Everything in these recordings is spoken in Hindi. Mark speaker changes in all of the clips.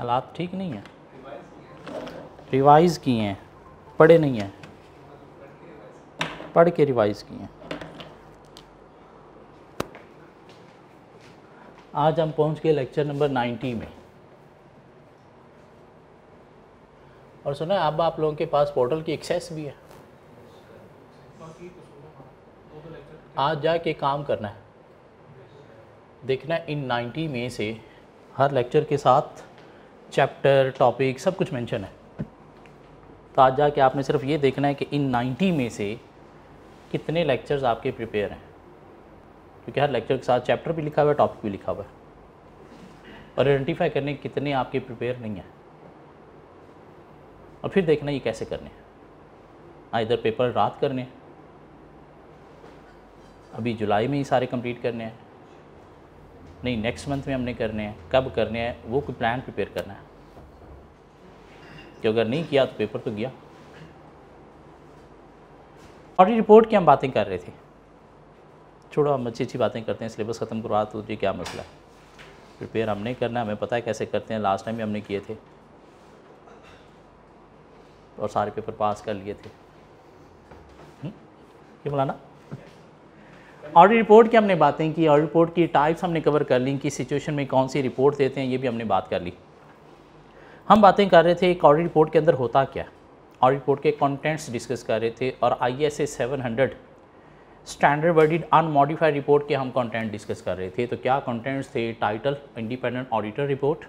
Speaker 1: हालात ठीक नहीं है रिवाइज़ किए हैं पढ़े नहीं हैं पढ़ के रिवाइज़ किए हैं आज हम पहुंच गए लेक्चर नंबर 90 में और सुना है अब आप लोगों के पास पोर्टल की एक्सेस भी है आज जाके काम करना है देखना इन 90 में से हर लेक्चर के साथ चैप्टर टॉपिक सब कुछ मेंशन है तो आज जाके आपने सिर्फ ये देखना है कि इन 90 में से कितने लेक्चर्स आपके प्रिपेयर हैं क्योंकि हर लेक्चर के साथ चैप्टर भी लिखा हुआ है टॉपिक भी लिखा हुआ है और आइडेंटिफाई करने कितने आपके प्रिपेयर नहीं हैं और फिर देखना ये कैसे करने हैं हाँ इधर पेपर रात करने हैं अभी जुलाई में ही सारे कंप्लीट करने हैं नहीं नेक्स्ट मंथ में हमने करने हैं कब करने हैं वो कोई प्लान प्रिपेयर करना है कि अगर नहीं किया तो पेपर तो गया ऑडिट रिपोर्ट की हम बातें कर रहे थे छोड़ो हम अच्छी अच्छी बातें करते हैं सिलेबस ख़त्म करवा तो जी क्या मसला है प्रिपेयर हमने करना हमें पता है कैसे करते हैं लास्ट टाइम भी हमने किए थे और सारे पेपर पास कर लिए थे क्यों हम्म? मौलाना ऑडिट रिपोर्ट की हमने बातें की ऑडिट रिपोर्ट की टाइप्स हमने कवर कर ली कि सिचुएशन में कौन सी रिपोर्ट देते हैं ये भी हमने बात कर ली हम बातें कर रहे थे एक ऑडिट रिपोर्ट के अंदर होता क्या ऑडिट रिपोर्ट के कंटेंट्स डिस्कस कर रहे थे और I S seven hundred standard worded unmodified report के हम कंटेंट डिस्कस कर रहे थे तो क्या कंटेंट्स थे title independent auditor report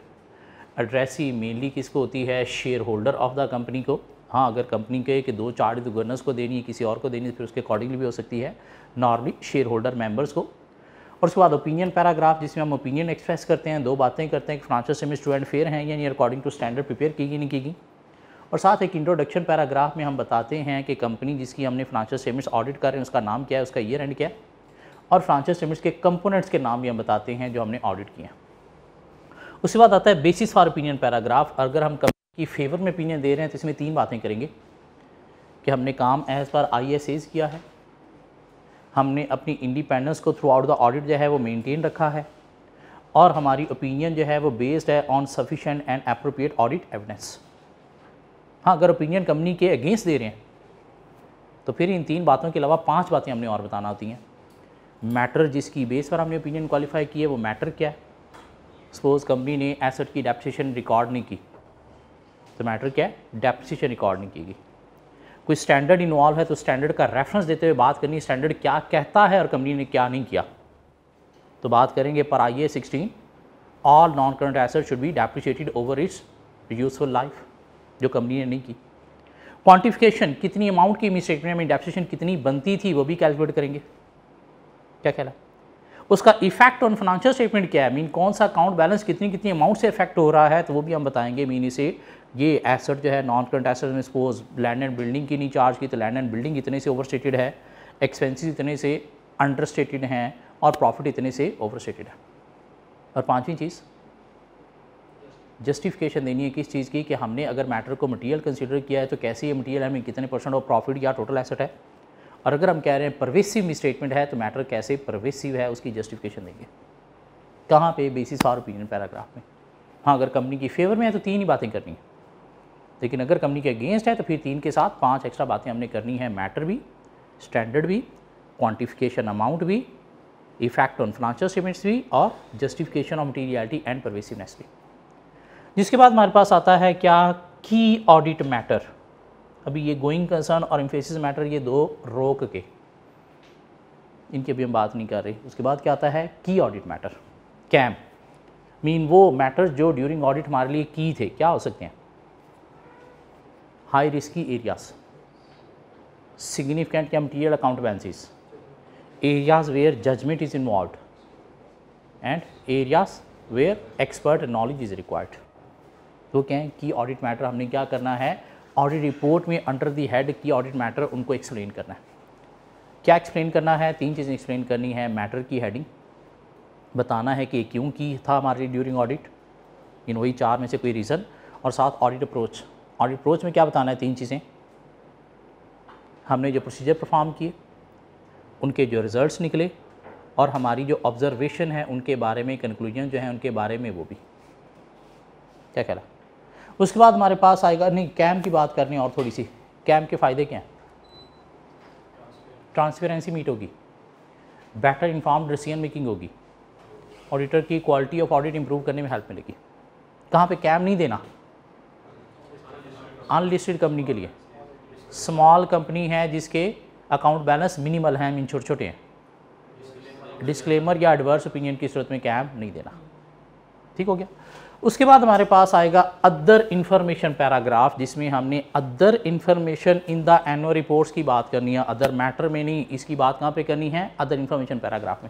Speaker 1: address ही मेनली किसको होती है share holder of the company को हाँ अगर कंपनी के कि दो तो गवर्नर्स को देनी है किसी और को देनी है फिर उसके अकॉर्डिंगली भी हो सकती है नॉर्मली शेयर होल्डर मेंबर्स को और उसके बाद ओपिनियन पैराग्राफ जिसमें हम ओपिनियन एक्सप्रेस करते हैं दो बातें करते हैं कि फाइनेंशियल सेमेस्टर एंड फेयर हैं यानी अकॉर्डिंग टू स्टैंडर्ड प्रिपेयर की गई नहीं की गई और साथ एक इंट्रोडक्शन पैराग्राफ में हम बताते हैं कि कंपनी जिसकी हमने फाइनेंशियल स्टेटमेंट्स ऑडिट कर रहे हैं उसका नाम क्या है उसका ईयर एंड क्या है और फाइनेंशियल सेमिट्स के कंपोनेंट्स के नाम भी हम बताते हैं जो हमने ऑडिट किए हैं उसके बाद आता है बेसिस फॉर ओपिनियन पैराग्राफ अगर हम की फेवर में ओपिनियन दे रहे हैं तो इसमें तीन बातें करेंगे कि हमने काम एज़ पर आई किया है हमने अपनी इंडिपेंडेंस को थ्रू आउट द ऑडिट जो है वो मेनटेन रखा है और हमारी ओपिनियन जो है वो बेस्ड है on sufficient and appropriate audit evidence हाँ अगर ओपिनियन कंपनी के अगेंस्ट दे रहे हैं तो फिर इन तीन बातों के अलावा पांच बातें हमने और बताना होती हैं मैटर जिसकी बेस पर हमने ओपिनियन क्वालिफाई की है वो मैटर क्या है सपोज़ कंपनी ने एसेट की डेप्टेशन रिकॉर्ड नहीं की तो मैटर क्या है डेप्सिशन रिकॉर्ड नहीं की गई कोई स्टैंडर्ड इन्वॉल्व है तो स्टैंडर्ड का रेफरेंस देते हुए बात करनी स्टैंडर्ड क्या कहता है और कंपनी ने क्या नहीं किया तो बात करेंगे पर आइए sixteen all non current asset should be depreciated over its useful life जो कंपनी ने नहीं की क्वांटिफिकेशन कितनी अमाउंट की मिस स्टेटमेंट में डेप्सिशन कितनी बनती थी वो भी कैलकुलेट करेंगे क्या कहला उसका इफेक्ट ऑन फाइनेंशियल स्टेटमेंट क्या है मीन कौन सा अकाउंट बैलेंस कितनी कितनी अमाउंट से इफेक्ट हो रहा है तो वो भी हम बताएंगे मीन इसे ये एसेट जो है नॉन करंट एसेट में सपोज लैंड एंड बिल्डिंग की नहीं चार्ज की तो लैंड एंड बिल्डिंग इतने से ओवर है एक्सपेंसिस इतने से अंडरस्टेटेड हैं और प्रॉफिट इतने से स्टेटेड है और पाँचवीं चीज़ जस्टिफिकेशन देनी है किस चीज़ की कि हमने अगर मैटर को मटेरियल कंसिडर किया है तो कैसे ये मटेरियल हमें कितने परसेंट ऑफ प्रॉफिट या टोटल एसेट है और अगर हम कह रहे हैं परवेसिव स्टेटमेंट है तो मैटर कैसे परवेसिव है उसकी जस्टिफिकेशन देंगे कहाँ पे बेसिस फॉर ओपिनियन पैराग्राफ में हाँ अगर कंपनी की फेवर में है तो तीन ही बातें करनी है लेकिन अगर कंपनी के अगेंस्ट है तो फिर तीन के साथ पांच एक्स्ट्रा बातें हमने करनी है मैटर भी स्टैंडर्ड भी क्वान्टिफिकेशन अमाउंट भी इफेक्ट ऑन फाइनेंशियल स्टेटमेंट्स भी और justification of materiality and pervasiveness भी जिसके बाद हमारे पास आता है क्या की ऑडिट मैटर अभी ये गोइंग कंसर्न और इम्फेसिस मैटर ये दो रोक के इनकी अभी हम बात नहीं कर रहे उसके बाद क्या आता है की ऑडिट मैटर कैम मीन वो मैटर्स जो ड्यूरिंग ऑडिट हमारे लिए की थे क्या हो सकते हैं high risky areas significant material accountancies areas where judgement is involve and areas where expert knowledge is required तो क्या है कि ऑडिट मैटर हमने क्या करना है ऑडिट रिपोर्ट में under the head key audit matter उनको एक्सप्लेन करना है क्या एक्सप्लेन करना है तीन चीज़ें एक्सप्लेन करनी है मैटर की हेडिंग बताना है कि क्यों की था हमारे ड्यूरिंग ऑडिट इन वही चार में से कोई रीज़न और साथ ऑडिट अप्रोच ऑडिट अप्रोच में क्या बताना है तीन चीज़ें हमने जो प्रोसीजर परफॉर्म किए उनके जो रिज़ल्ट निकले और हमारी जो ऑब्ज़र्वेशन है उनके बारे में कंक्लूजन जो है उनके बारे में वो भी क्या कह रहा उसके बाद हमारे पास आएगा नहीं कैम की बात करनी और थोड़ी सी कैम के फ़ायदे क्या हैं ट्रांसपेरेंसी मीट होगी बेटर इन्फॉर्म डिसीजन मेकिंग होगी ऑडिटर की क्वालिटी ऑफ ऑडिट इम्प्रूव करने में हेल्प मिलेगी कहाँ पे कैम नहीं देना अनलिस्टेड कंपनी के लिए स्मॉल कंपनी है जिसके अकाउंट बैलेंस मिनिमल हैं मीन छोटे छोटे हैं डिस्क्लेमर या एडवर्स ओपिनियन की सूरत में कैम नहीं देना ठीक हो गया उसके बाद हमारे पास आएगा अदर इन्फॉर्मेशन पैराग्राफ जिसमें हमने other information in the annual reports की बात करनी है अदर मैटर में नहीं इसकी बात कहाँ पे करनी है अदर इन्फॉर्मेशन पैराग्राफ में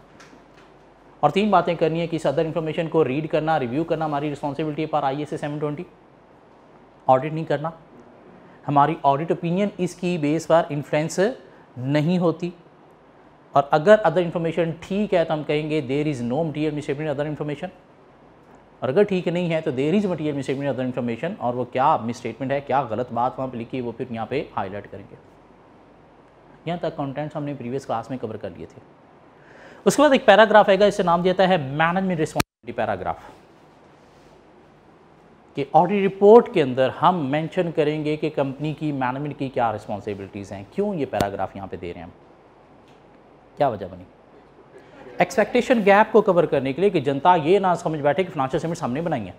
Speaker 1: और तीन बातें करनी है कि इस अदर इन्फॉर्मेशन को रीड करना रिव्यू करना हमारी रिस्पॉन्सिबिलिटी पर आई एस ऑडिट नहीं करना हमारी ऑडिट ओपिनियन इसकी बेस पर इन्फ्लुएंस नहीं होती और अगर अदर इन्फॉर्मेशन ठीक है तो हम कहेंगे there is no material misstatement other information और अगर ठीक नहीं है तो there is material misstatement other information और वो क्या स्टेटमेंट है क्या गलत बात वहाँ पर लिखी है वो फिर यहाँ पे हाईलाइट करेंगे यहाँ तक कंटेंट्स हमने प्रीवियस क्लास में कवर कर लिए थे उसके बाद एक पैराग्राफ आएगा इससे नाम देता है मैनेजमेंट रिस्पॉन्सिबिलिटी पैराग्राफ कि ऑडिट रिपोर्ट के अंदर हम मेंशन करेंगे कि कंपनी की मैनेजमेंट की क्या रिस्पॉन्सिबिलिटीज़ हैं क्यों ये पैराग्राफ यहाँ पे दे रहे हैं हम क्या वजह बनी एक्सपेक्टेशन गैप को कवर करने के लिए कि जनता ये ना समझ बैठे कि फाइनेंशियल स्टेटमेंट्स हमने बनाई हैं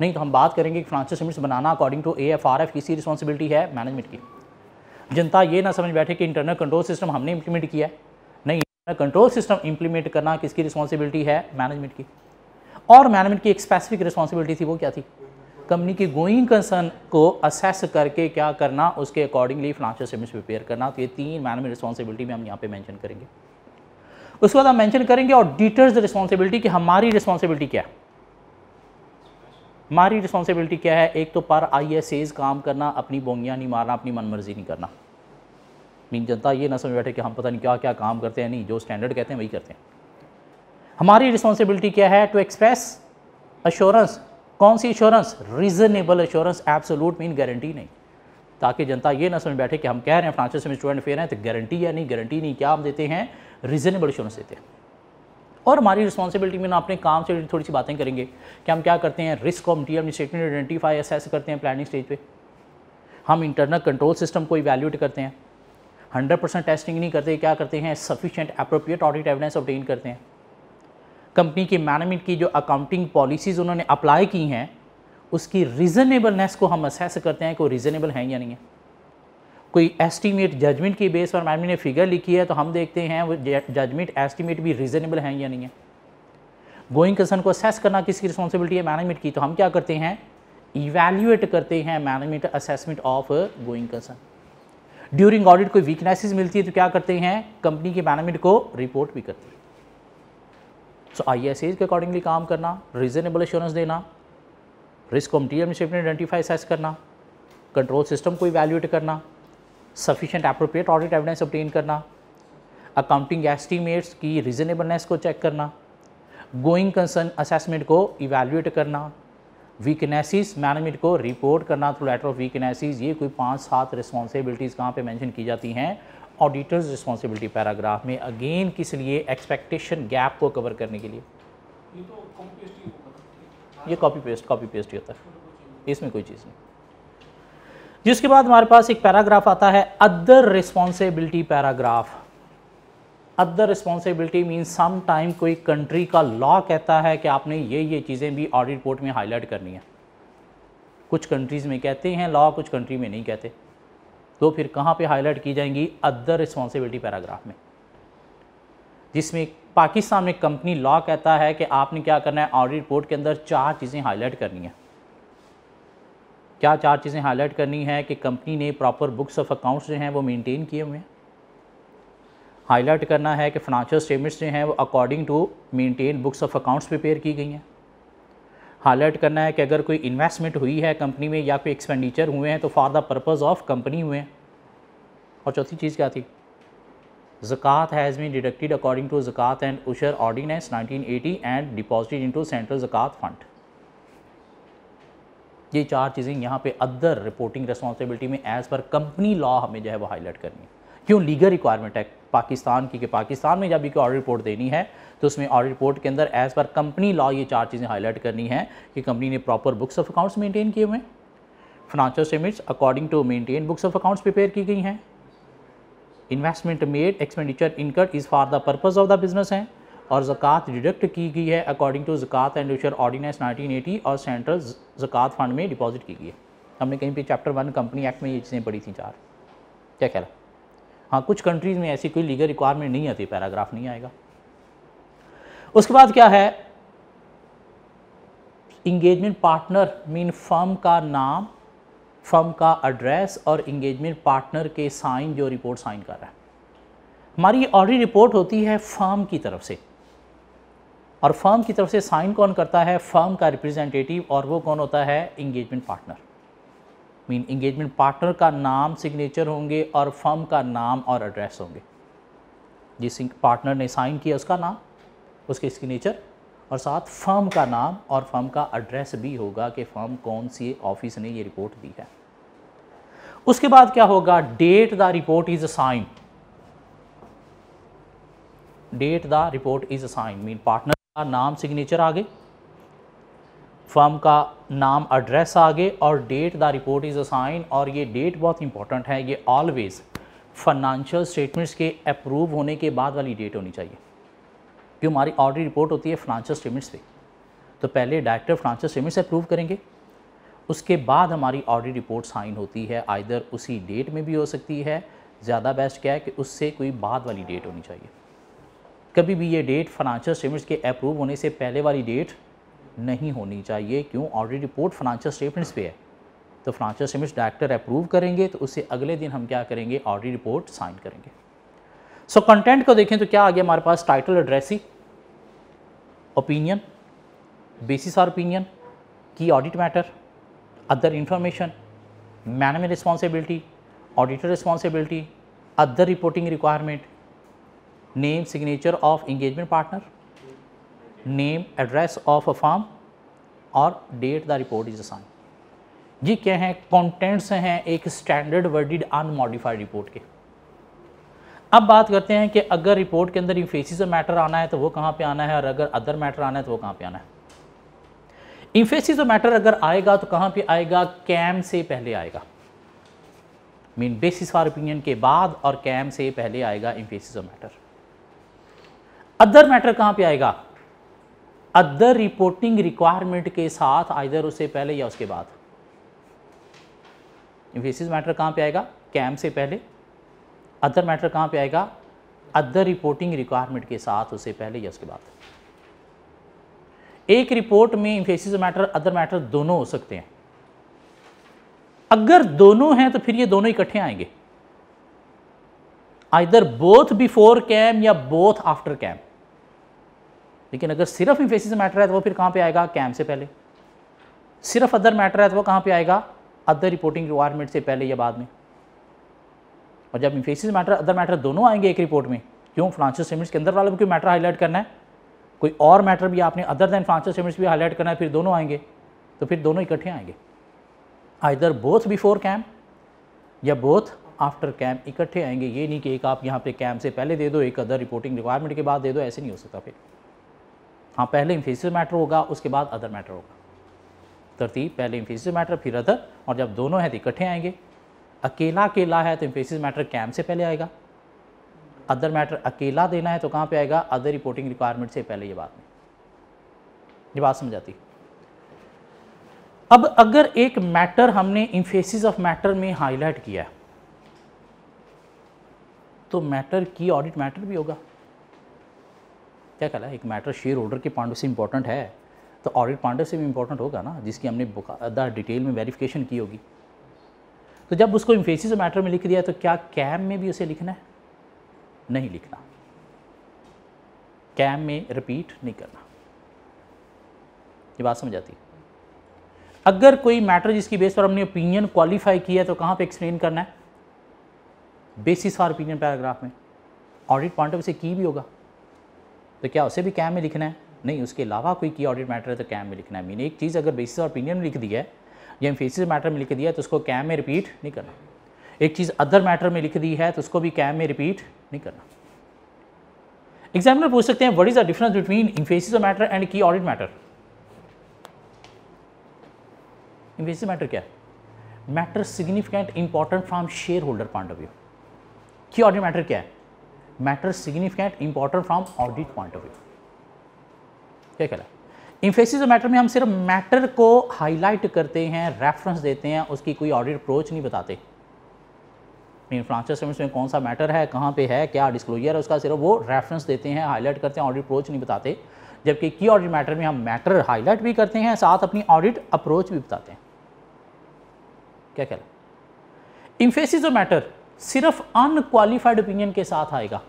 Speaker 1: नहीं तो हम बात करेंगे कि फाइनेंशियल स्टेटमेंट्स बनाना according to A F R F किसी रिस्पॉन्सिबिलिटी है मैनेजमेंट की जनता ये ना समझ बैठे कि इंटरनल कंट्रोल सिस्टम हमने इम्प्लीमेंट किया है नहीं इंटरनल कंट्रोल सिस्टम इम्प्लीमेंट करना किसकी रिस्पॉन्सिबिलिटी है मैनेजमेंट की और मैनेजमेंट की एक स्पेसिफिक रिस्पॉन्सिबिलिटी थी वो क्या थी कंपनी की गोइंग कंसर्न को असेस करके क्या करना उसके अकॉर्डिंगली फाइनेंशियल स्टेटमेंट्स प्रिपेयर करना तो ये तीन मैनेजमेंट रिस्पॉन्सिबिलिटी में हम यहाँ पे मेंशन करेंगे उसके बाद हम मेंशन करेंगे और डिटर्स रिस्पॉन्सिबिलिटी की हमारी रिस्पॉन्सिबिलिटी क्या है हमारी रिस्पॉन्सिबिलिटी क्या है एक तो पर आई एस काम करना अपनी बोंगियाँ नहीं मारना अपनी मनमर्जी नहीं करना मीन जनता ये ना समझ बैठे कि हम पता नहीं क्या क्या काम करते हैं नहीं जो स्टैंडर्ड कहते हैं वही करते हैं हमारी रिस्पॉन्सिबिलिटी क्या है टू एक्सप्रेस अश्योरेंस कौन सी insurance reasonable insurance absolute mean guarantee नहीं ताकि जनता ये ना समझ बैठे कि हम कह रहे हैं फ्रांसिस में स्टूडेंट फेयर हैं तो गारंटी या नहीं गारंटी नहीं क्या हम देते हैं रीजनेबल इंश्योरेंस देते हैं और हमारी रिस्पॉन्सिबिलिटी में ना अपने काम से थोड़ी सी बातें करेंगे कि हम क्या करते हैं risk of material statement identify assess करते हैं प्लानिंग स्टेज पर हम इंटरनल कंट्रोल सिस्टम को इवेल्यूट करते हैं 100 परसेंट टेस्टिंग नहीं करते क्या करते हैं sufficient appropriate audit evidence obtain करते हैं कंपनी के मैनेजमेंट की जो अकाउंटिंग पॉलिसीज़ उन्होंने अप्लाई की हैं उसकी रीज़नेबलनेस को हम असेस करते हैं कि वो रीज़नेबल हैं या नहीं है कोई एस्टीमेट जजमेंट की बेस पर मैनेजमेंट ने फिगर लिखी है तो हम देखते हैं वो जजमेंट एस्टीमेट भी रीज़नेबल हैं या नहीं है गोइंग कंसर्न को असेस करना किसकी रिस्पॉन्सिबिलिटी है मैनेजमेंट की तो हम क्या करते हैं इवेल्यूएट करते हैं management assessment of going concern during audit कोई वीकनेसेस मिलती है तो क्या करते हैं कंपनी के मैनेजमेंट को रिपोर्ट भी करते हैं सो आई एस एज के अकॉर्डिंगली काम करना रीजनेबल एश्योरेंस देना रिस्क कॉम्पिटिटिव शिप ने आइडेंटिफाई सेस करना कंट्रोल सिस्टम को इवेल्यूएट करना sufficient appropriate audit evidence obtain करना अकाउंटिंग एस्टिमेट्स की रीजनेबलनेस को चेक करना गोइंग कंसर्न असेसमेंट को इवेल्यूएट करना वीकनेसिस मैनेजमेंट को रिपोर्ट करना थ्रू लेटर ऑफ वीकनेसिस ये कोई पाँच सात रिस्पॉन्सिबिलिटीज़ कहाँ पे मेंशन की जाती हैं ऑडिटर्स रिस्पॉन्सिबिलिटी पैराग्राफ में अगेन किस लिए एक्सपेक्टेशन गैप को कवर करने के लिए ये copy paste copy paste copy paste ही होता है इसमें कोई चीज़ नहीं जिसके बाद हमारे पास एक पैराग्राफ आता है other responsibility paragraph other responsibility mean some time कोई कंट्री का लॉ कहता है कि आपने ये ये चीज़ें भी ऑडिट रिपोर्ट में हाईलाइट करनी है कुछ कंट्रीज़ में कहते हैं लॉ कुछ कंट्री में नहीं कहते तो फिर कहाँ पे हाईलाइट की जाएंगी अदर रिस्पॉन्सिबिलिटी पैराग्राफ में जिसमें पाकिस्तान में कंपनी लॉ कहता है कि आपने क्या करना है ऑडिट रिपोर्ट के अंदर चार चीज़ें हाईलाइट करनी है क्या चार चीज़ें हाईलाइट करनी है कि कंपनी ने प्रॉपर बुक्स ऑफ अकाउंट्स जो हैं वो मेनटेन किए हुए हैं हाईलाइट करना है कि फाइनेंशियल स्टेटमेंट्स जो हैं वो according to maintain books of accounts prepare की गई हैं हाईलाइट करना है कि अगर कोई इन्वेस्टमेंट हुई है कंपनी में या कोई एक्सपेंडिचर हुए हैं तो for the purpose of company हुए हैं और चौथी चीज़ क्या थी zakat has been deducted according to ज़क़़त and ushr ordinance 1980 and deposited into central ज़क़़त fund ये चार चीज़ें यहाँ पे अदर रिपोर्टिंग रिस्पॉन्सिबिलिटी में एज़ पर कंपनी लॉ हमें जो है वो हाईलाइट करनी है क्यों लीगल रिक्वायरमेंट है पाकिस्तान की कि पाकिस्तान में जब भी कोई ऑडिट रिपोर्ट देनी है तो उसमें ऑडिट रिपोर्ट के अंदर एज़ पर कंपनी लॉ ये चार चीज़ें हाईलाइट करनी है कि कंपनी ने proper books of accounts maintain किए हुए हैं financial statements according to maintain books of accounts prepare की गई हैं investment made expenditure incurred is for the purpose of the business है और ज़क़़त डिडक्ट की गई है according to ज़क़़त and future ordinance eighty और सेंट्रल ज़क़़त फंड में डिपॉजिट की गई है हमने कहीं पर चैप्टर वन कंपनी एक्ट में ये चीज़ें पढ़ी थी चार क्या ख्याल हाँ कुछ कंट्रीज़ में ऐसी कोई लीगल रिक्वायरमेंट नहीं आती पैराग्राफ नहीं आएगा उसके बाद क्या है इंगेजमेंट पार्टनर मीन फर्म का नाम फर्म का एड्रेस और इंगेजमेंट पार्टनर के साइन जो रिपोर्ट साइन कर रहा है हमारी ऑडिट रिपोर्ट होती है फर्म की तरफ से और फर्म की तरफ से साइन कौन करता है फर्म का रिप्रेजेंटेटिव और वो कौन होता है engagement partner mean engagement partner का नाम सिग्नेचर होंगे और फर्म का नाम और एड्रेस होंगे जिस पार्टनर ने साइन किया उसका नाम उसके सिग्नेचर और साथ फर्म का नाम और फर्म का एड्रेस भी होगा कि फर्म कौन सी ऑफिस ने ये रिपोर्ट दी है उसके बाद क्या होगा date the report is sign date the report is sign mean partner का नाम सिग्नेचर आगे फर्म का नाम एड्रेस आगे और date the report is assign और ये डेट बहुत इंपॉर्टेंट है ये ऑलवेज़ फाइनेंशियल स्टेटमेंट्स के अप्रूव होने के बाद वाली डेट होनी चाहिए क्यों हमारी ऑडिट रिपोर्ट होती है फाइनेंशियल स्टेटमेंट्स पे तो पहले डायरेक्टर फाइनेंशियल स्टेटमेंट्स अप्रूव करेंगे उसके बाद हमारी ऑडिट रिपोर्ट साइन होती है आइधर उसी डेट में भी हो सकती है ज़्यादा बेस्ट क्या है कि उससे कोई बाद वाली डेट होनी चाहिए कभी भी ये डेट फाइनेंशियल स्टेटमेंट्स के अप्रूव होने से पहले वाली डेट नहीं होनी चाहिए क्यों ऑडिट रिपोर्ट फाइनेंशियल स्टेटमेंट्स पे है तो फाइनेंशियल स्टेटमेंट्स डायरेक्टर अप्रूव करेंगे तो उससे अगले दिन हम क्या करेंगे ऑडिट रिपोर्ट साइन करेंगे सो so, कंटेंट को देखें तो क्या आ गया हमारे पास title addressee opinion basis our opinion key audit matter other information management responsibility auditor responsibility other reporting requirement name signature of engagement partner name address of a form और date the report is assign ये क्या है कॉन्टेंट्स हैं एक स्टैंडर्ड वर्डिड अनमॉडिफाइड रिपोर्ट के अब बात करते हैं कि अगर रिपोर्ट के अंदर इंफेसिस मैटर आना है तो वो कहाँ पे आना है और अगर अदर मैटर आना है तो वो कहाँ पे आना है इंफेसिस मैटर अगर आएगा तो कहाँ पे आएगा कैम से पहले आएगा मीन बेसिस फॉर ओपिनियन के बाद और कैम से पहले आएगा इन्फेसिस मैटर अदर मैटर कहाँ पे आएगा अदर रिपोर्टिंग रिक्वायरमेंट के साथ आइधर उससे पहले या उसके बाद इन्फेसिस मैटर कहाँ पे आएगा कैम से पहले अदर मैटर कहाँ पे आएगा अदर रिपोर्टिंग रिक्वायरमेंट के साथ उससे पहले या उसके बाद एक रिपोर्ट में इन्फेसिस मैटर अदर मैटर दोनों हो सकते हैं अगर दोनों हैं तो फिर ये दोनों इकट्ठे आएंगे आइधर बोथ बिफोर कैम या बोथ आफ्टर कैम लेकिन अगर सिर्फ इन्फेसिस मैटर है तो वो फिर कहाँ पे आएगा कैम से पहले सिर्फ अदर मैटर है तो वो कहाँ पे आएगा अदर रिपोर्टिंग रिक्वायरमेंट से पहले या बाद में और जब इन्फेसिस मैटर अदर मैटर दोनों आएंगे एक रिपोर्ट में क्यों फ्रांसिस स्टेटमेंट्स के अंदर वाले भी कोई मैटर हाईलाइट करना है कोई और मैटर भी आपने अदर दैन फ्रांसिस स्टेटमेंट्स भी हाईलाइट करना है फिर दोनों आएंगे तो फिर दोनों इकट्ठे आएंगे आइदर बोथ बिफोर कैम या बोथ आफ्टर कैम इकट्ठे आएंगे ये नहीं कि एक आप यहाँ पे कैम से पहले दे दो एक अदर रिपोर्टिंग रिक्वायरमेंट के बाद दे दो ऐसे नहीं हो सकता फिर हाँ पहले इन्फेसिव मैटर होगा उसके बाद अदर मैटर होगा तरतीब पहले इन्फेसिव मैटर फिर अदर और जब दोनों हैं तो इकट्ठे आएंगे अकेला अकेला है तो इन्फेसिव मैटर कैम से पहले आएगा अदर मैटर अकेला देना है तो कहाँ पे आएगा अदर रिपोर्टिंग रिक्वायरमेंट से पहले ये बात में ये बात समझ आती अब अगर एक मैटर हमने इन्फेसिस ऑफ मैटर में हाईलाइट किया तो मैटर की ऑडिट मैटर भी होगा क्या कहला एक मैटर शेयर होल्डर के पॉइंट से इंपॉर्टेंट है तो ऑडिट पॉइंट से भी इम्पोर्टेंट होगा ना जिसकी हमने बुका डिटेल में वेरिफिकेशन की होगी तो जब उसको इम्फेसिस मैटर में लिख दिया तो क्या कैम में भी उसे लिखना है नहीं लिखना कैम में रिपीट नहीं करना ये बात समझ आती अगर कोई मैटर जिसकी बेस पर हमने ओपिनियन क्वालिफाई किया तो कहाँ पे एक्सप्लेन करना है बेसिस फॉर ओपिनियन पैराग्राफ में ऑडिट पॉइंट ऑफ से की भी होगा तो क्या उसे भी कैम में लिखना है नहीं उसके अलावा कोई की ऑडिट मैटर है तो कैम में लिखना है मीन एक चीज़ अगर बेसिस और ओपिनियन में लिख दी है या फेसिस मैटर में लिख दिया है तो उसको कैम में रिपीट नहीं करना एक चीज़ अदर मैटर में लिख दी है तो उसको भी कैम में रिपीट नहीं करना एग्जाम्पल पूछ सकते हैं what is the difference between emphasis matter and key audit matter emphasis matter क्या है matter significant important from shareholder point of view key audit matter क्या है matter significant important from audit point of view क्या कहला इम्फेसिस मैटर में हम सिर्फ मैटर को हाईलाइट करते हैं रेफरेंस देते हैं उसकी कोई ऑडिट अप्रोच नहीं बताते फ्रांस में कौन सा मैटर है कहाँ पे है क्या डिस्क्लोजर है उसका सिर्फ वो रेफरेंस देते हैं हाईलाइट करते हैं ऑडिट अप्रोच नहीं बताते जबकि की ऑडिट मैटर में हम मैटर हाईलाइट भी करते हैं साथ अपनी ऑडिट अप्रोच भी बताते हैं क्या कह रहा ऑफ मैटर सिर्फ अनक्वालिफाइड ओपिनियन के साथ आएगा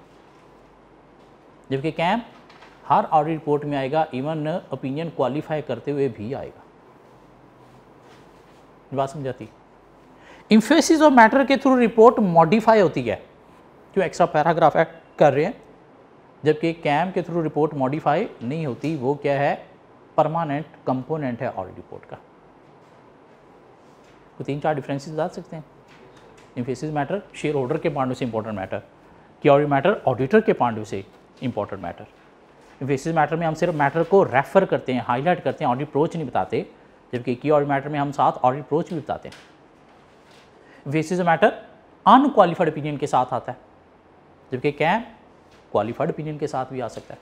Speaker 1: जबकि कैम हर ऑडिट रिपोर्ट में आएगा इवन ओपिनियन क्वालिफाई करते हुए भी आएगा बात समझाती इंफेसिस ऑफ मैटर के थ्रू रिपोर्ट मॉडिफाई होती है जो एक्स्ट्रा पैराग्राफ एक्ट कर रहे हैं जबकि कैम के थ्रू रिपोर्ट मॉडिफाई नहीं होती वो क्या है परमानेंट कंपोनेंट है ऑडिट रिपोर्ट का तो तीन चार डिफरेंसेस डाल सकते हैं इन्फेसिस मैटर शेयर होल्डर के पॉइंट से इंपॉर्टेंट मैटर क्या और मैटर ऑडिटर के पॉइंट से इंपॉर्टेंट मैटर इन्फेसिस मैटर में हम सिर्फ मैटर को रेफर करते हैं हाईलाइट करते हैं ऑडिट अप्रोच नहीं बताते जबकि की और मैटर में हम साथ ऑडिट अप्रोच भी बताते हैं इन्फेसिस मैटर अनक्वालिफाइड ओपिनियन के साथ आता है जबकि कैम क्वालिफाइड ओपिनियन के साथ भी आ सकता है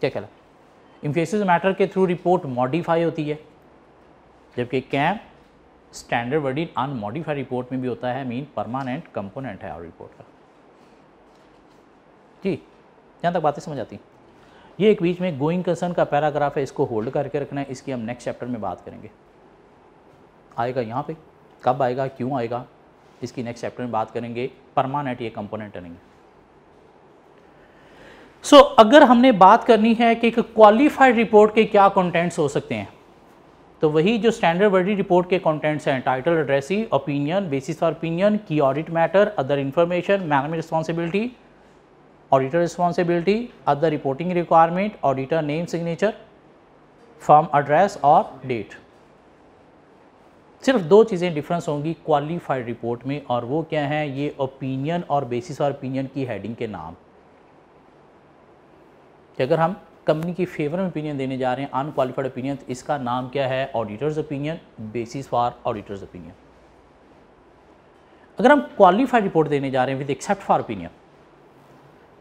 Speaker 1: क्या कहला है इम्फेसिस मैटर के थ्रू रिपोर्ट मॉडिफाई होती है जबकि KAM standard in unmodified report में भी होता है मीन परमानेंट कंपोनेंट है और रिपोर्ट का जी यहाँ तक बातें समझ आती हैं ये एक बीच में गोइंग कंसर्न का पैराग्राफ है इसको होल्ड करके रखना है इसकी हम नेक्स्ट चैप्टर में बात करेंगे आएगा यहाँ पे कब आएगा क्यों आएगा इसकी नेक्स्ट चैप्टर में बात करेंगे परमानेंट ये कंपोनेंट नहीं सो so, अगर हमने बात करनी है कि एक क्वालिफाइड रिपोर्ट के क्या कंटेंट्स हो सकते हैं तो वही जो स्टैंडर्ड वर्डी रिपोर्ट के कंटेंट्स हैं title addressee opinion basis for opinion key audit matter other information management responsibility auditor responsibility other reporting requirement auditor name signature form address और डेट सिर्फ दो चीज़ें डिफरेंस होंगी क्वालिफाइड रिपोर्ट में और वो क्या है ये ओपिनियन और बेसिस और ओपिनियन की हेडिंग के नाम कि अगर हम कंपनी की फेवर में ओपिनियन देने जा रहे हैं अनक्वालिफाइड ओपिनियन इसका नाम क्या है auditor's opinion basis for auditor's opinion अगर हम क्वालिफाइड रिपोर्ट देने जा रहे हैं विद एक्सेप्ट फॉर ओपिनियन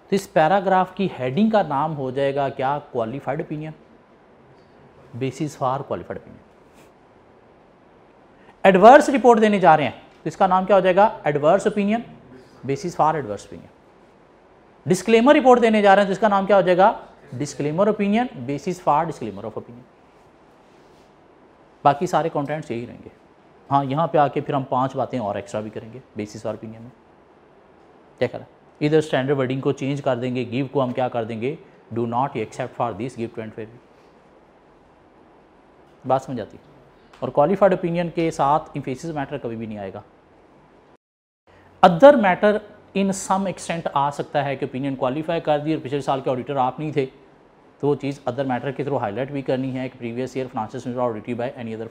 Speaker 1: तो इस पैराग्राफ की हेडिंग का नाम हो जाएगा क्या qualified opinion basis for qualified opinion adverse report देने जा रहे हैं तो इसका नाम क्या हो जाएगा adverse opinion basis for adverse opinion disclaimer report देने जा रहे हैं तो इसका नाम क्या हो जाएगा disclaimer opinion basis for disclaimer of opinion बाकी सारे कॉन्टेंट्स यही रहेंगे हाँ यहाँ पे आके फिर हम पांच बातें और एक्स्ट्रा भी करेंगे बेसिस और ओपिनियन में क्या करा इधर स्टैंडर्ड वर्डिंग को चेंज कर देंगे गिव को हम क्या कर देंगे do not except for this give and fair बात समझ आती और क्वालिफाइड ओपिनियन के साथ इम्फेसिस मैटर कभी भी नहीं आएगा other matter in some extent आ सकता है कि ओपिनियन क्वालिफाई कर दी और पिछले साल के ऑडिटर आप नहीं थे तो वो चीज़ अदर मैटर के थ्रू हाईलाइट भी करनी है कि previous year financial statement audited by any other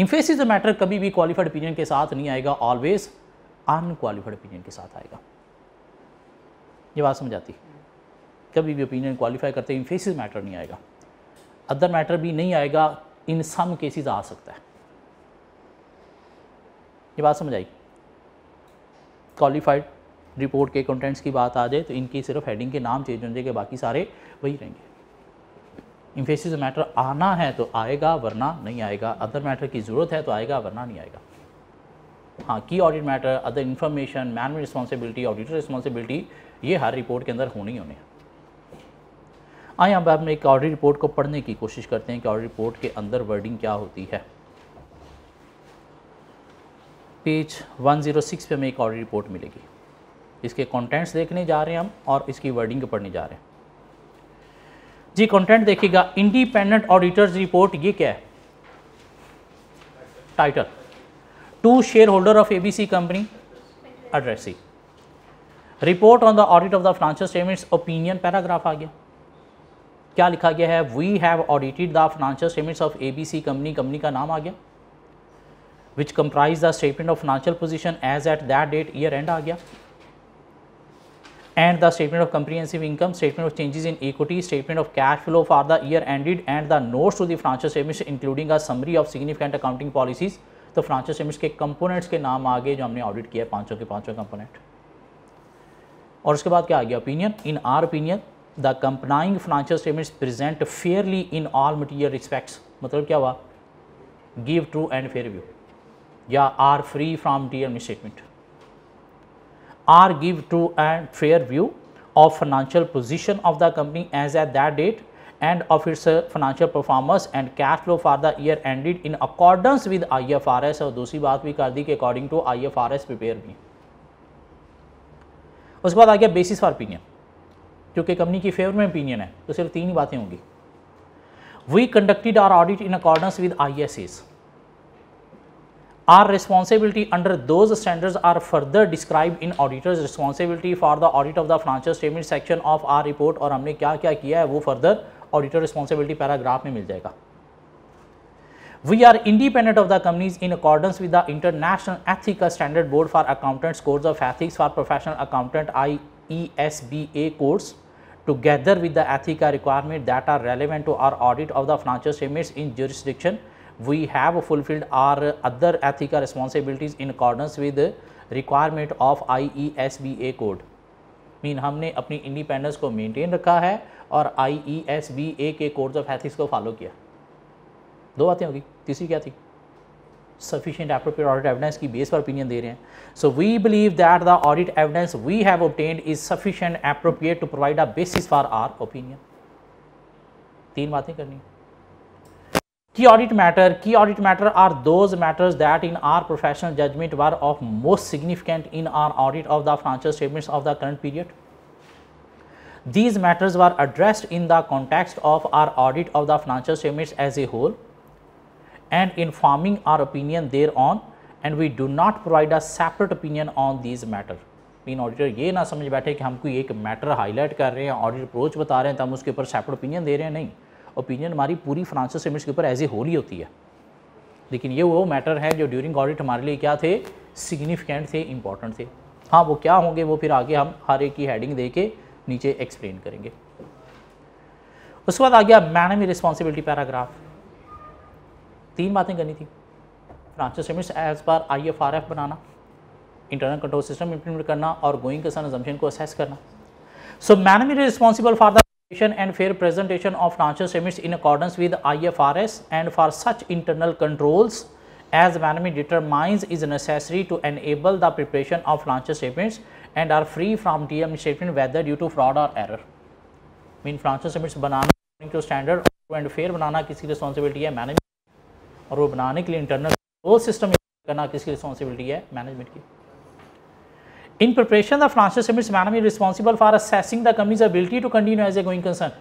Speaker 1: emphasis is a matter कभी भी क्वालिफाइड ओपिनियन के साथ नहीं आएगा ऑलवेज अनक्वालिफाइड ओपिनियन के साथ आएगा ये बात समझ आती कभी भी ओपिनियन क्वालिफाई करते इम्फेसिस मैटर नहीं आएगा अदर मैटर भी नहीं आएगा इन सम केसेस आ सकता है ये बात समझ आई क्वालिफाइड रिपोर्ट के कंटेंट्स की बात आ जाए तो इनकी सिर्फ हेडिंग के नाम चेंज होने के बाकी सारे वही रहेंगे इन्फेसिस मैटर आना है तो आएगा वरना नहीं आएगा अदर मैटर की ज़रूरत है तो आएगा वरना नहीं आएगा हाँ key audit matter other information मैन रिस्पॉन्सिबिलिटी ऑडिटर रिस्पॉन्सिबिलिटी ये हर रिपोर्ट के अंदर होनी होने आए अब हम एक ऑडिट रिपोर्ट को पढ़ने की कोशिश करते हैं कि ऑडिट रिपोर्ट के अंदर वर्डिंग क्या होती है पेज 106 पे हमें एक ऑडिट रिपोर्ट मिलेगी इसके कंटेंट्स देखने जा रहे हैं हम और इसकी वर्डिंग पढ़ने जा रहे हैं जी कंटेंट देखिएगा इंडिपेंडेंट ऑडिटर्स रिपोर्ट ये क्या है title to share holder of ABC company addressing report on the audit of the financial statements opinion paragraph आ गया क्या लिखा गया है we have audited the financial statements of ABC company company का नाम आ गया which comprise the statement of financial position as at that date year end आ गया and the statement of comprehensive income, statement of changes in equity, statement of cash flow for the year ended and the notes to the financial statements including a summary of significant accounting policies तो फ्रांचो सेमिस के कंपोनेंट्स के नाम आ गए जो हमने ऑडिट किया पांचों के पांचों कंपोनेंट और उसके बाद क्या आ गया opinion in our opinion the accompanying financial statements present fairly in all material respects मतलब क्या हुआ give true and fair view या are free from material misstatement or give to a fair view of financial position of the company as at that date and of its financial performance and cash flow for the year ended in accordance with IFRS और दूसरी बात भी कर दी कि according to IFRS prepare भी उसके बाद आ गया basis for opinion क्योंकि कंपनी की फेवर में ओपिनियन है तो सिर्फ तीन ही बातें होंगी we conducted our audit in accordance with I S S Our responsibility under those standards are further described in auditor's responsibility for the audit of the financial statement section of our report Or, हमने क्या क्या किया है वो further auditor responsibility paragraph We are independent of the companies in accordance with the International Ethical Standard Board for Accountants Codes of Ethics for Professional Accountant IESBA codes together with the ethical requirements that are relevant to our audit of the financial statements in jurisdiction we have fulfilled our other ethical responsibilities in accordance with the requirement of IESBA code. मीन हमने अपनी इंडिपेंडेंस को मेंटेन रखा है और आई ई एस बी ए के कोर्स ऑफ एथिक्स को फॉलो किया दो बातें होगी तीसरी क्या थी सफिशियंट एप्रोप्रियट ऑडिट एविडेंस की बेस पर ओपिनियन दे रहे हैं so we believe that the audit evidence we have obtained is sufficient appropriate to provide a basis for our opinion तीन बातें करनी Key audit matter. Key audit matter are those matters that in our professional judgment were of most significant in our audit of the financial statements of the current period. These matters were addressed in the context of our audit of the financial statements as a whole and in forming our opinion thereon and we do not provide a separate opinion on these matter. Mean auditor ये ना समझ बैठे कि हम कोई एक मैटर हाईलाइट कर रहे हैं ऑडिट अप्रोच बता रहे हैं तो हम उसके ऊपर सेपरेट ओपिनियन दे रहे हैं नहीं ओपिनियन हमारी पूरी फ्रांसिस एमिट्स के ऊपर एज ए होल ही होती है लेकिन ये वो मैटर है जो ड्यूरिंग ऑडिट हमारे लिए क्या थे सिग्निफिकेंट थे इंपॉर्टेंट थे हाँ वो क्या होंगे वो फिर आगे हम हर एक की हेडिंग दे के नीचे एक्सप्लेन करेंगे उसके बाद आ गया मैडम रिस्पॉन्सिबिलिटी पैराग्राफ तीन बातें करनी थी Francis emits as per I F R F banana internal control system implement करना और गोइंग कंसर्न एजम्पन को असेस करना so man responsible for the end fair presentation of transfer सेमिट्स in accordance with I F R S and for such internal controls as मैनमी deter mines is necessary to enable the preparation of transfer सेमिट्स and are free from D M misstatement whether due to fraud or error mean financial statements बनाना according to standard and fair बनाना किसी की रिस्पॉन्सिबिलिटी है मैनेजमेंट और वो बनाने के लिए इंटरनल कंट्रोल सिस्टम करना किसकी रिस्पॉन्सिबिलिटी है मैनेजमेंट की In preparation, the financial statements madam is responsible for assessing the company's ability to continue as a going concern.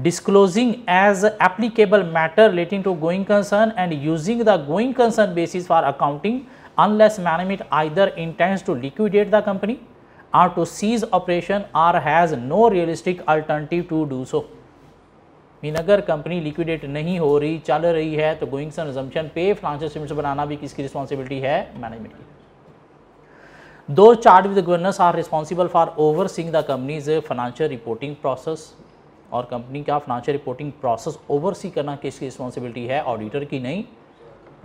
Speaker 1: Disclosing as applicable matter relating to going concern and using the going concern basis for accounting unless management either intends to liquidate the company or to cease operation or has no realistic alternative to do so. Mean अगर कंपनी लिक्विडेट नहीं हो रही चल रही है तो गोइंग्स एंड रिजम्पन पे फाइनेंशियल स्टेटमेंट्स बनाना भी किसकी रिस्पॉन्सिबिलिटी है मैनेजमेंट की Those charged with the governance are responsible for overseeing the company's financial reporting process और कंपनी का फाइनेंशियल रिपोर्टिंग प्रोसेस ओवरसी करना किसकी रिस्पॉन्सिबिलिटी है ऑडिटर की नहीं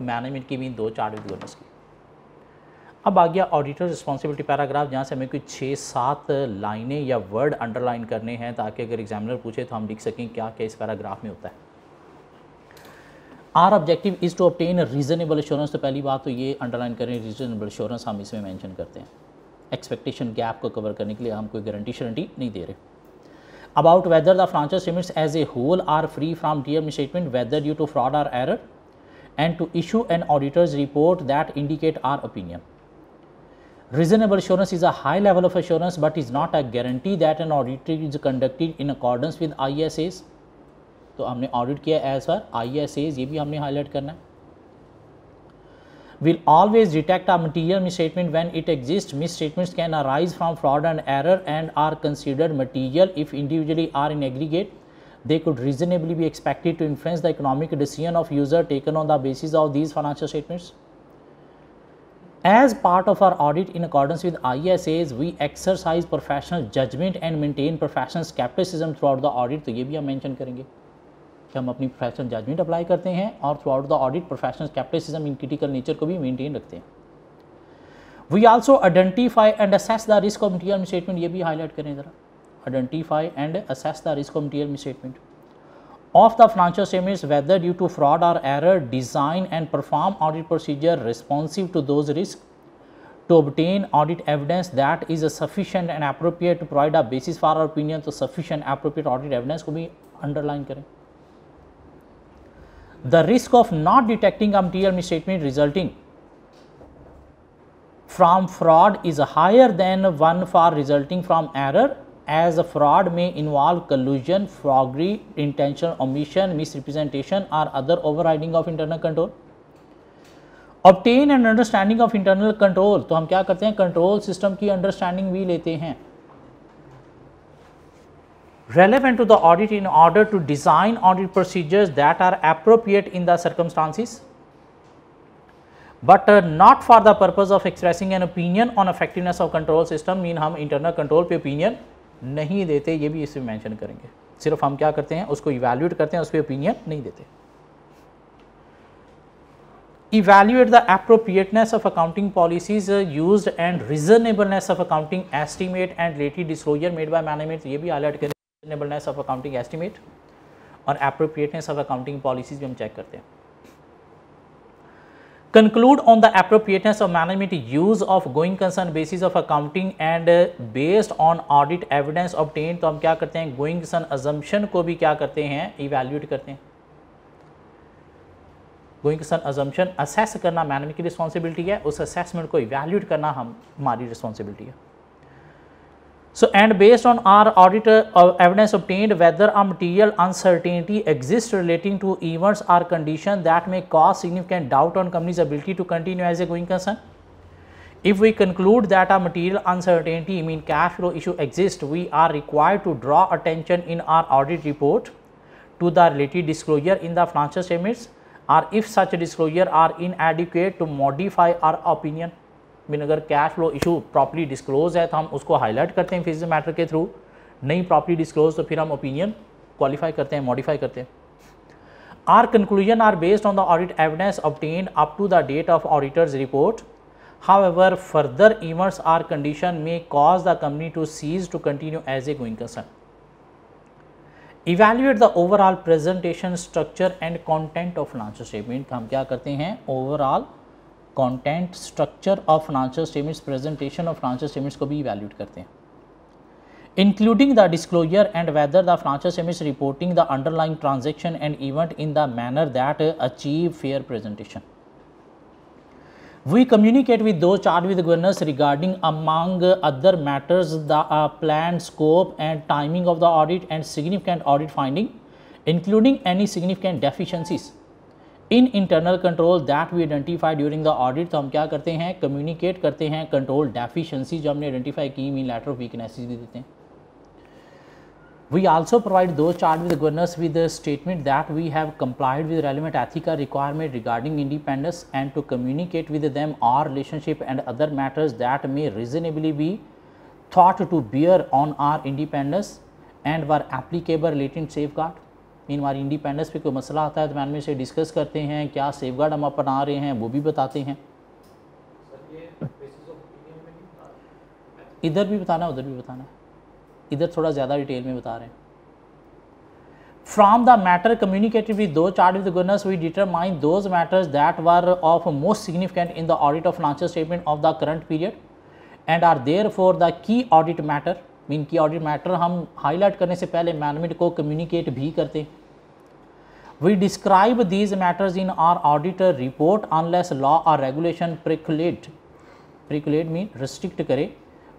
Speaker 1: मैनेजमेंट की भी दो चार्ट विद गवर्नेंस की अब आ गया ऑडिटर रिस्पॉन्सिबिलिटी पैराग्राफ जहाँ से हमें कुछ छः सात लाइनें या वर्ड अंडरलाइन करने हैं ताकि अगर एग्जामिनर पूछे तो हम लिख सकें क्या क्या इस पैराग्राफ में होता है our objective is to obtain reasonable assurance तो पहली बात तो ये अंडरलाइन करें रीज़नेबल एश्योरेंस हम इसमें मेंशन करते हैं एक्सपेक्टेशन गैप को कवर करने के लिए हम कोई गारंटी शरंटी नहीं दे रहे about whether the financial statements as a whole are free from misstatement whether due to fraud or error and to issue an auditor's report that indicate our opinion reasonable is a high level of assurance but is not a guarantee that an auditor is conducted in accordance with I S S तो हमने ऑडिट किया एज पर आई ये भी हमने हाईलाइट करना है will always detect a material misstatement when it exist misstatements can arise from fraud and error and are considered material if individually or in aggregate they could reasonably be expected to influence the economic decision of user taken on the basis of these financial statements as part of our audit in accordance with I S as we exercise professional judgement and maintain professional scepticism through throughout the audit तो ये भी हम मैंशन करेंगे कि हम अपनी प्रोफेशनल जजमेंट अप्लाई करते हैं और throughout the audit professional scepticism in critical nature को भी मेंटेन रखते हैं we also identify and assess the risk of material statement ये भी हाईलाइट करें जरा identify and assess the risk of material statement of the financial statement whether due to fraud or error design and perform audit procedure responsive to those risk to obtain audit evidence that is a sufficient and appropriate to provide a basis for our opinion to sufficient appropriate audit evidence ko bhi underline kare the risk of not detecting a material misstatement resulting from fraud is higher than one for resulting from error as a fraud may involve collusion, forgery, intentional omission, misrepresentation or other overriding of internal control. Obtain an understanding of internal control तो हम क्या करते हैं control system की understanding भी लेते हैं relevant to the audit in order to design audit procedures that are appropriate in the circumstances but uh, not for the purpose of expressing an opinion on effectiveness of control system mean hum internal control pe opinion nahi dete ye bhi isme mention karenge sirf hum kya karte hain usko evaluate karte hain us pe opinion nahi dete evaluate the appropriateness of accounting policies used and reasonableness of accounting estimate and related disclosure made by management ye bhi highlight करें रिजनेबलनेस ऑफ अकाउंटिंग एस्टिमेट और अप्रोप्रिएटनेस ऑफ अकाउंटिंग पॉलिसीज भी हम चेक करते हैं conclude on the appropriateness of management use of going concern basis of accounting and based on audit evidence of तो हम क्या करते हैं गोइंग कंसर्न अजम्पन को भी क्या करते हैं इवेल्यूट करते हैं गोइंग कंसर्न अजम्पन असेस करना मैनेजमेंट की रिस्पॉन्सिबिलिटी है उस असेसमेंट को इवेल्यूट करना हम हमारी रिस्पॉन्सिबिलिटी है So, and based on our audit uh, evidence obtained whether a material uncertainty exists relating to events or condition that may cause significant doubt on company's ability to continue as a going concern. If we conclude that a material uncertainty mean cash flow issue exists, we are required to draw attention in our audit report to the related disclosure in the financial statements or if such disclosure are inadequate to modify our opinion. Mean अगर cash flow issue properly disclose है तो हम उसको हाईलाइट करते हैं फिजिकल मैटर के थ्रू नहीं प्रॉपर्ली डिस्क्लोज तो फिर हम ओपिनियन क्वालिफाई करते हैं मॉडिफाई करते हैं our conclusion are based on the audit evidence obtain up to the date of auditor's report how further events or condition may cause the company to cease to continue as a going concern evaluate the overall presentation structure and content of financial statement हम क्या करते हैं overall content structure of financial statements presentation of financial statements को भी evaluate करते हैं including the disclosure and whether the financial statements reporting the underlying transaction and event in the manner that achieve fair presentation. We communicate with those charged with governance regarding among other matters the uh, planned scope and timing of the audit and significant audit finding including any significant deficiencies. In internal control that we identify during the audit, तो हम communicate, करते हैं कम्युनिकेट करते हैं कंट्रोल डेफिशिएंसी जो We also provide those charged with governance with the statement that we have complied with relevant ethical requirement regarding independence and to communicate with them our relationship and other matters that may reasonably be thought to bear on our independence and were applicable relating safeguard. Mean हमारी इंडिपेंडेंस पे कोई मसला आता है तो मैन में से डिस्कस करते हैं क्या सेफ गार्ड हम अपना रहे हैं वो भी बताते हैं इधर भी बताना उधर भी बताना इधर थोड़ा ज़्यादा डिटेल में बता रहे हैं from the matter communicated with those charged with governance we determine those matters that were of most significant in the audit of financial statement of the current period and are therefore the key audit matter mean key audit matter हम highlight करने से पहले management को communicate भी करते हैं We describe these matters in our auditor report unless law or regulation preclude, preclude mean restrict kare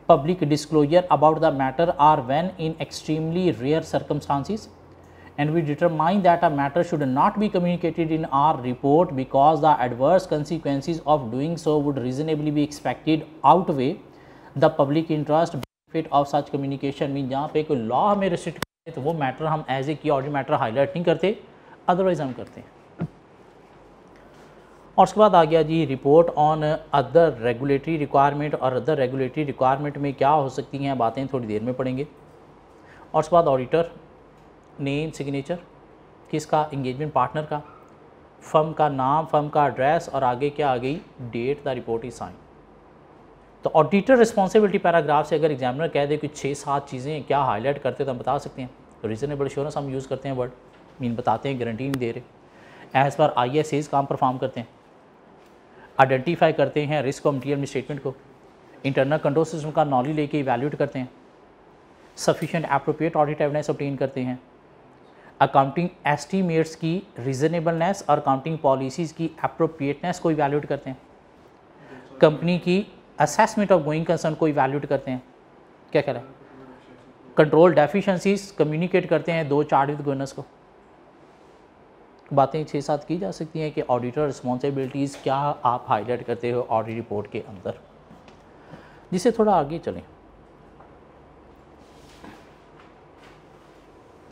Speaker 1: public disclosure about the matter or when in extremely rare circumstances and we determine that a matter should not be communicated in our report because the adverse consequences of doing so would reasonably be expected outweigh the public interest benefit of such communication mean jahan pe koi law hame restrict to wo matter hum as a key audit matter highlight nahi karte otherwise हम करते हैं और उसके बाद आ गया जी report on other regulatory requirement और अदर रेगुलेटरी रिक्वायरमेंट में क्या हो सकती हैं बातें थोड़ी देर में पढ़ेंगे और उसके बाद ऑडिटर नेम सिग्नेचर किसका इंगेजमेंट पार्टनर का फर्म का नाम फर्म का एड्रेस और आगे क्या आ गई date the report is sign तो ऑडिटर रिस्पॉन्सिबिलिटी पैराग्राफ से अगर एग्जामिनर कह दे कि छः सात चीज़ें क्या हाईलाइट करते हैं तो हम बता सकते हैं रीजनेबल श्योरेंस हम यूज़ करते हैं वर्ड मीन बताते हैं गारंटी नहीं दे रहे as per I S As काम परफॉर्म करते हैं आइडेंटिफाई करते हैं रिस्क और मटीरियल स्टेटमेंट को इंटरनल कंट्रोल सिस्टम का नॉलेज लेके इवेल्यूट करते हैं sufficient appropriate audit evidence obtain करते हैं अकाउंटिंग एस्टीमेट्स की रीजनेबलनेस और अकाउंटिंग पॉलिसीज़ की अप्रोप्रिएटनेस को इवेल्यूट करते हैं कंपनी की असेसमेंट ऑफ गोइंग कंसर्न को इवेल्यूट करते हैं क्या कह रहे हैं कंट्रोल डेफिशंसीज कम्युनिकेट करते हैं दो चार्ट विद गवर्नर्स को बातें छः सात की जा सकती हैं कि ऑडिटर रिस्पॉन्सिबिलिटीज़ क्या आप हाईलाइट करते हो ऑडिट रिपोर्ट के अंदर जिसे थोड़ा आगे चलें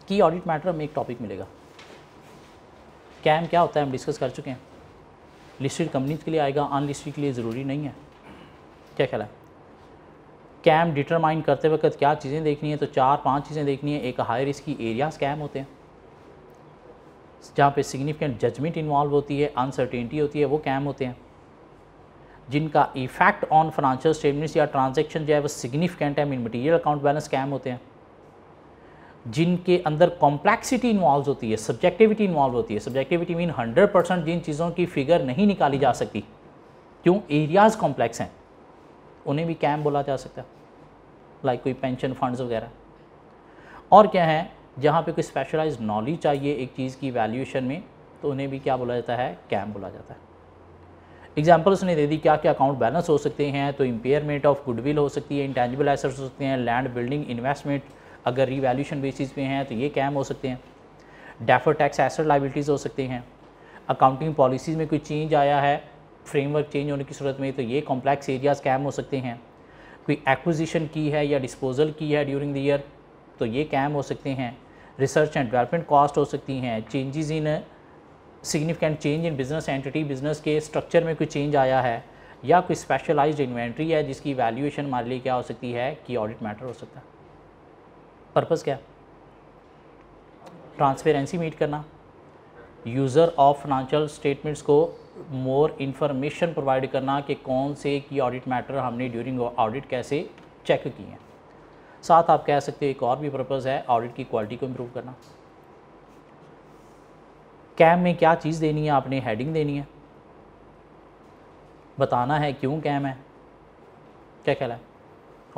Speaker 1: की ऑडिट मैटर में एक टॉपिक मिलेगा कैम क्या होता है हम डिस्कस कर चुके हैं लिस्टेड कंपनीज के लिए आएगा अनलिस्टेड के लिए ज़रूरी नहीं है क्या ख्याल है कैम डिटरमाइन करते वक्त क्या चीज़ें देखनी है तो चार पांच चीज़ें देखनी है एक हाई रिस्क की एरियाज कैम होते हैं जहाँ पे सिग्निफिकेंट जजमेंट इन्वॉल्व होती है अनसर्टेनिटी होती है वो कैम होते हैं जिनका इफेक्ट ऑन फाइनेंशियल स्टेटमेंट्स या ट्रांजेक्शन जो है वो सिग्निफिकेंट है mean material account balance KAM होते हैं जिनके अंदर कॉम्प्लेक्सिटी इन्वॉल्व होती है सब्जेक्टिविटी इन्वॉल्व होती है सब्जेक्टिविटी मीन हंड्रेड परसेंट जिन चीज़ों की फिगर नहीं निकाली जा सकती क्यों एरियाज़ कॉम्प्लेक्स हैं उन्हें भी कैम बोला जा सकता है लाइक कोई पेंशन फंड्स वगैरह और क्या है जहाँ पे कोई स्पेशलाइज नॉलेज चाहिए एक चीज़ की वैल्यूएशन में तो उन्हें भी क्या बोला जाता है कैम बोला जाता है एग्जाम्पल्स ने दे दी क्या क्या अकाउंट बैलेंस हो सकते हैं तो इम्पेयरमेंट ऑफ गुडविल हो सकती है इंटेंजिबल एसेट्स हो सकते हैं लैंड बिल्डिंग इन्वेस्टमेंट अगर रिवैल्यूशन बेसिस पे हैं तो ये कैम हो सकते हैं डेफर टैक्स एसेट लाइबिलिटीज़ हो सकते हैं अकाउंटिंग पॉलिसीज़ में कोई चेंज आया है फ्रेमवर्क चेंज होने की सूरत में तो ये कॉम्प्लेक्स एरियाज़ कैम हो सकते हैं कोई एक्विजिशन की है या डिस्पोजल की है ड्यूरिंग द ईयर तो ये कैम हो सकते हैं रिसर्च एंड डेवलपमेंट कॉस्ट हो सकती हैं changes in significant change in business entity business के स्ट्रक्चर में कोई चेंज आया है या कोई स्पेशलाइज्ड इन्वेंट्री है जिसकी वैल्यूएशन हमारे लिए क्या हो सकती है कि ऑडिट मैटर हो सकता है पर्पज़ क्या ट्रांसपेरेंसी मीट करना यूज़र ऑफ फाइनेंशियल स्टेटमेंट्स को मोर इन्फॉर्मेशन प्रोवाइड करना कि कौन से की ऑडिट मैटर हमने ड्यूरिंग ऑडिट कैसे चेक किए हैं साथ आप कह सकते हो एक और भी पर्पज़ है ऑडिट की क्वालिटी को इम्प्रूव करना कैम में क्या चीज़ देनी है आपने हेडिंग देनी है बताना है क्यों कैम है क्या ख्याल है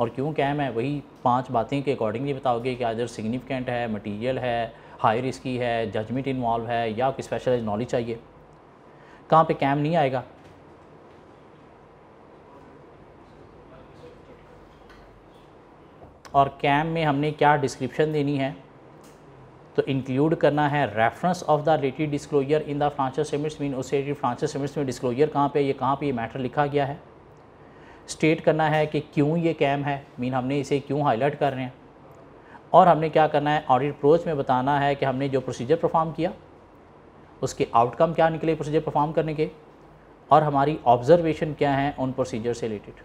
Speaker 1: और क्यों कैम है वही पांच बातें के अकॉर्डिंगली बताओगे कि अदर सिग्निफिकेंट है मटेरियल है हाई रिस्की है जजमेंट इन्वॉल्व है या कोई स्पेशलाइज नॉलेज चाहिए कहाँ पे कैम नहीं आएगा और कैम में हमने क्या डिस्क्रिप्शन देनी है तो इंक्लूड करना है reference of the related disclosure in the financial statements mean उस रिलेटेड फ्रांचर सेमिट्स में डिस्क्लोजर कहाँ पे ये कहाँ पे ये मैटर लिखा गया है स्टेट करना है कि क्यों ये कैम है मीन हमने इसे क्यों हाईलाइट कर रहे हैं और हमने क्या करना है ऑडिट अप्रोच में बताना है कि हमने जो प्रोसीजर परफॉर्म किया उसके आउटकम क्या निकले प्रोसीजर परफॉर्म करने के और हमारी ऑब्जर्वेशन क्या है उन प्रोसीजर से रिलेटेड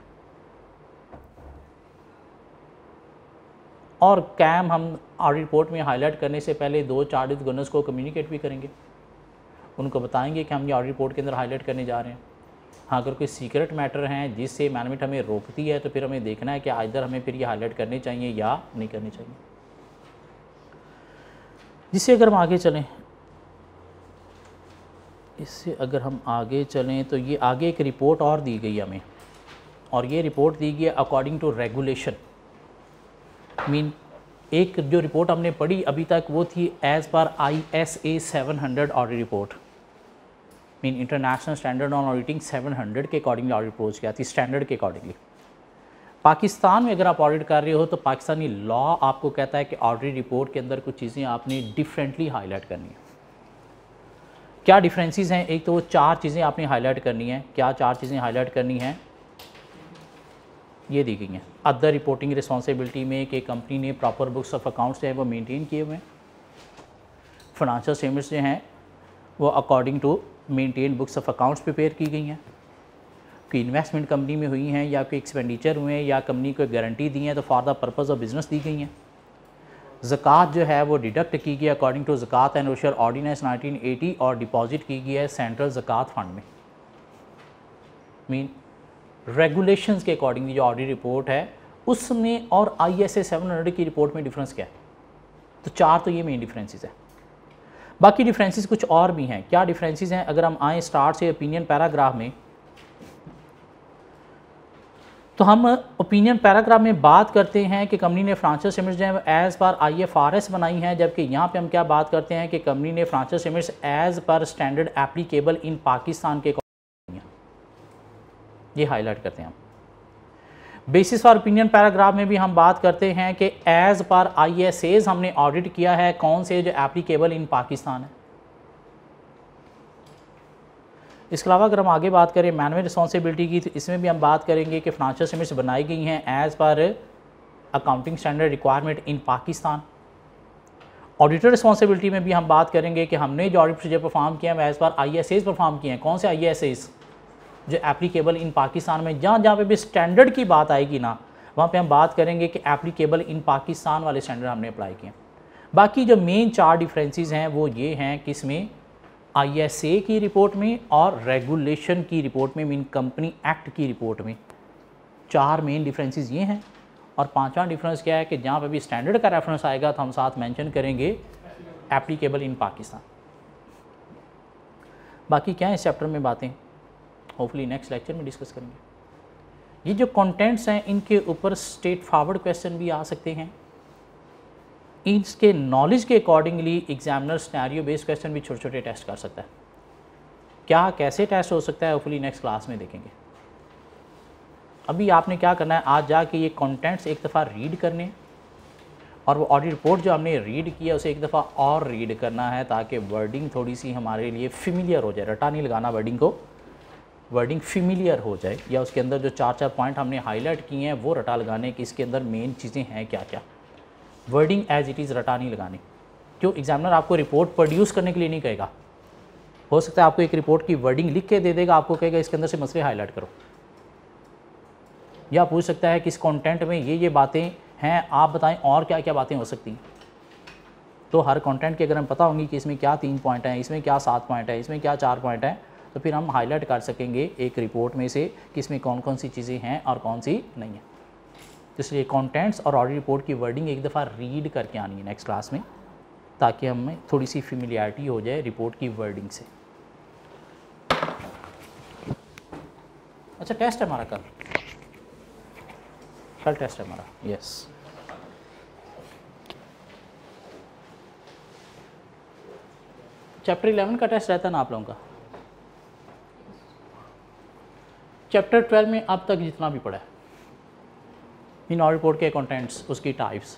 Speaker 1: और कैम हम ऑडिट रिपोर्ट में हाईलाइट करने से पहले दो चार्ट गवर्नर्स को कम्युनिकेट भी करेंगे उनको बताएंगे कि हम ये ऑडिट रिपोर्ट के अंदर हाईलाइट करने जा रहे हैं हाँ अगर कोई सीक्रेट मैटर हैं जिससे मैनेजमेंट हमें रोकती है तो फिर हमें देखना है कि आइधर हमें फिर ये हाईलाइट करने चाहिए या नहीं करने चाहिए जिससे अगर हम आगे चलें इससे अगर हम आगे चलें तो ये आगे एक रिपोर्ट और दी गई हमें और ये रिपोर्ट दी गई है अकॉर्डिंग टू रेगुलेशन मीन एक जो रिपोर्ट हमने पढ़ी अभी तक वो थी as per I S A seven hundred audit report mean international standard on auditing seven hundred के अकॉर्डिंगली ऑडिट अप्रोच किया थी स्टैंडर्ड के अकॉर्डिंगली पाकिस्तान में अगर आप ऑडिट कर रहे हो तो पाकिस्तानी लॉ आपको कहता है कि ऑडिट रिपोर्ट के अंदर कुछ चीज़ें आपने डिफरेंटली हाईलाइट करनी है क्या डिफरेंसेस हैं एक तो वो चार चीज़ें आपने हाईलाइट करनी है क्या चार चीज़ें हाईलाइट करनी है ये दी गई हैं अदर रिपोर्टिंग रिस्पॉन्सिबिलिटी में कि कंपनी ने प्रॉपर बुक्स ऑफ अकाउंट्स जो है वो मेनटेन किए हुए हैं फाइनेंशियल स्टेटमेंट्स जो हैं वो according to maintain books of accounts prepare की गई हैं कोई इन्वेस्टमेंट कंपनी में हुई हैं या कोई एक्सपेंडिचर हुए हैं या कंपनी को गारंटी दी है तो for the purpose of business दी गई हैं ज़क़़त जो है वो डिडक्ट की गई according to ज़क़़त and Ushr ordinance 1980 और डिपॉजिट की गई है सेंट्रल ज़क़़त फंड में मीन रेगुलेशंस के अकॉर्डिंगली जो ऑडिट रिपोर्ट है उसमें और आई एस की रिपोर्ट में डिफरेंस क्या है तो चार तो ये मेन डिफरेंसेस है बाकी डिफरेंसेस कुछ और भी हैं क्या डिफरेंसेस हैं अगर हम आए स्टार्ट से ओपिनियन पैराग्राफ में तो हम ओपिनियन पैराग्राफ में बात करते हैं कि कंपनी ने फ्रांसिस सिमिट्स जो है as per I F R S बनाई है जबकि यहाँ पे हम क्या बात करते हैं कि कंपनी ने financial statements as per standard applicable in Pakistan के ये हाईलाइट करते हैं हम बेसिस फॉर ओपिनियन पैराग्राफ में भी हम बात करते हैं कि as per I S As हमने ऑडिट किया है कौन से जो एप्लीकेबल इन पाकिस्तान है इसके अलावा अगर हम आगे बात करें मैनवे रिस्पॉन्सिबिलिटी की तो इसमें भी हम बात करेंगे कि फाइनेंशियल स्टेटमेंट्स बनाई गई हैं as per accounting standard requirement in Pakistan auditor responsibility में भी हम बात करेंगे कि हमने जो ऑडिट प्रोसीजर परफॉर्म किया है as per I S as perform किए हैं कौन से आई एस एज जो एप्लीकेबल इन पाकिस्तान में जहाँ जहाँ पे भी स्टैंडर्ड की बात आएगी ना वहाँ पे हम बात करेंगे कि एप्लीकेबल इन पाकिस्तान वाले स्टैंडर्ड हमने अप्लाई किए बाकी जो मेन चार डिफरेंसेस हैं वो ये हैं कि इसमें ए की रिपोर्ट में और रेगुलेशन की रिपोर्ट में मीन कंपनी एक्ट की रिपोर्ट में चार मेन डिफरेंसेस ये हैं और पांचवा डिफरेंस क्या है कि जहाँ पर भी स्टैंडर्ड का रेफरेंस आएगा तो हम साथ मेंशन करेंगे एप्लीकेबल इन पाकिस्तान बाकी क्या है इस चैप्टर में बातें होपफुली नेक्स्ट लेक्चर में डिस्कस करेंगे ये जो कंटेंट्स हैं इनके ऊपर स्टेट फॉरवर्ड क्वेश्चन भी आ सकते हैं इसके नॉलेज के accordingly examiner scenario based question भी छोटे छोटे टेस्ट कर सकता है क्या कैसे टेस्ट हो सकता है होपफुली नेक्स्ट क्लास में देखेंगे अभी आपने क्या करना है आज जाके ये कॉन्टेंट्स एक दफ़ा रीड करने और वो ऑडिट रिपोर्ट जो हमने रीड किया उसे एक दफ़ा और रीड करना है ताकि वर्डिंग थोड़ी सी हमारे लिए फेमिलियर हो जाए रटा नहीं लगाना वर्डिंग को वर्डिंग फेमिलियर हो जाए या उसके अंदर जो चार चार पॉइंट हमने हाईलाइट किए हैं वो रटा लगाने की इसके अंदर मेन चीज़ें हैं क्या क्या वर्डिंग एज इट इज़ रटा नहीं लगाने क्यों एग्जामिनर आपको रिपोर्ट प्रोड्यूस करने के लिए नहीं कहेगा हो सकता है आपको एक रिपोर्ट की वर्डिंग लिख के दे देगा आपको कहेगा इसके अंदर से मसले हाईलाइट करो या पूछ सकता है कि इस कॉन्टेंट में ये ये बातें हैं आप बताएं और क्या क्या बातें हो सकती हैं तो हर कंटेंट के अगर हम पता होंगी कि इसमें क्या तीन पॉइंट हैं इसमें क्या सात पॉइंट है इसमें क्या चार पॉइंट हैं तो फिर हम हाईलाइट कर सकेंगे एक रिपोर्ट में से कि इसमें कौन कौन सी चीज़ें हैं और कौन सी नहीं है तो इसलिए कॉन्टेंट्स और ऑडिट रिपोर्ट की वर्डिंग एक दफ़ा रीड करके आनी है नेक्स्ट क्लास में ताकि हमें थोड़ी सी फेमिलियरिटी हो जाए रिपोर्ट की वर्डिंग से अच्छा टेस्ट है हमारा कल कल टेस्ट है हमारा यस चैप्टर 11 का टेस्ट रहता है ना आप लोगों का चैप्टर ट्वेल्व में अब तक जितना भी पढ़ा है ऑल रिपोर्ट के कंटेंट्स उसकी टाइप्स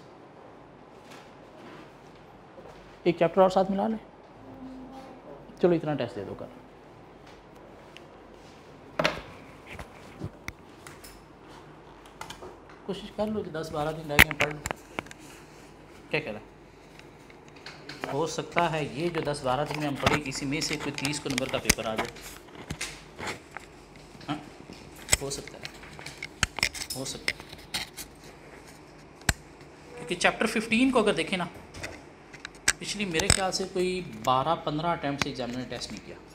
Speaker 1: एक चैप्टर और साथ मिला लें चलो इतना टेस्ट दे दो कल कोशिश कर लो कि दस बारह दिन रह गए पढ़ लो क्या कह रहा है हो सकता है ये जो 10-12 दिन में हम पढ़े इसी में से कोई तीस को नंबर का पेपर आ जाए हो सकता है हो सकता है क्योंकि चैप्टर फिफ्टीन को अगर देखें ना पिछली मेरे ख्याल से कोई बारह पंद्रह अटैम्प्ट से एग्जामिनर टेस्ट नहीं किया